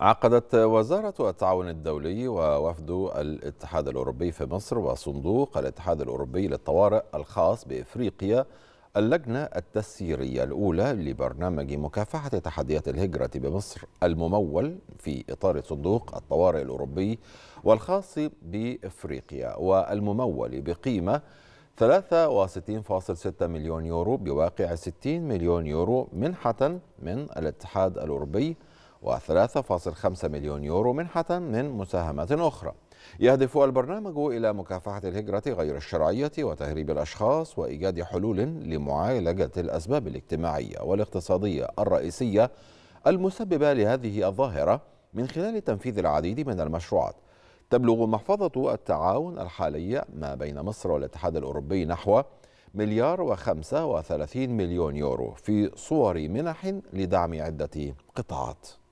عقدت وزارة التعاون الدولي ووفد الاتحاد الأوروبي في مصر وصندوق الاتحاد الأوروبي للطوارئ الخاص بإفريقيا اللجنة التسييرية الأولى لبرنامج مكافحة تحديات الهجرة بمصر الممول في إطار صندوق الطوارئ الأوروبي والخاص بإفريقيا والممول بقيمة 63.6 مليون يورو بواقع 60 مليون يورو منحة من الاتحاد الأوروبي و3.5 مليون يورو منحة من مساهمات أخرى يهدف البرنامج إلى مكافحة الهجرة غير الشرعية وتهريب الأشخاص وإيجاد حلول لمعالجة الأسباب الاجتماعية والاقتصادية الرئيسية المسببة لهذه الظاهرة من خلال تنفيذ العديد من المشروعات تبلغ محفظة التعاون الحالية ما بين مصر والاتحاد الأوروبي نحو مليار وخمسة وثلاثين مليون يورو في صور منح لدعم عدة قطاعات